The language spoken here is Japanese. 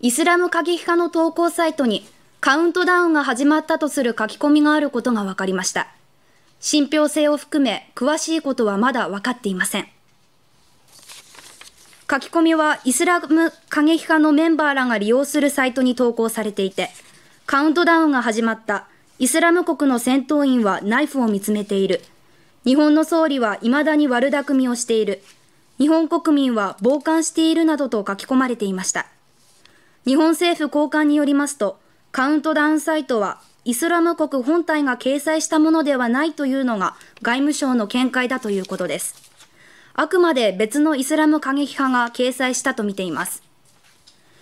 イスラム過激派の投稿サイトにカウントダウンが始まったとする書き込みがあることが分かりました。信憑性を含め詳しいことはまだ分かっていません。書き込みはイスラム過激派のメンバーらが利用するサイトに投稿されていて、カウントダウンが始まった。イスラム国の戦闘員はナイフを見つめている。日本の総理は未だに悪巧みをしている。日本国民は傍観しているなどと書き込まれていました。日本政府高官によりますと、カウントダウンサイトはイスラム国本体が掲載したものではないというのが外務省の見解だということです。あくまで別のイスラム過激派が掲載したとみています。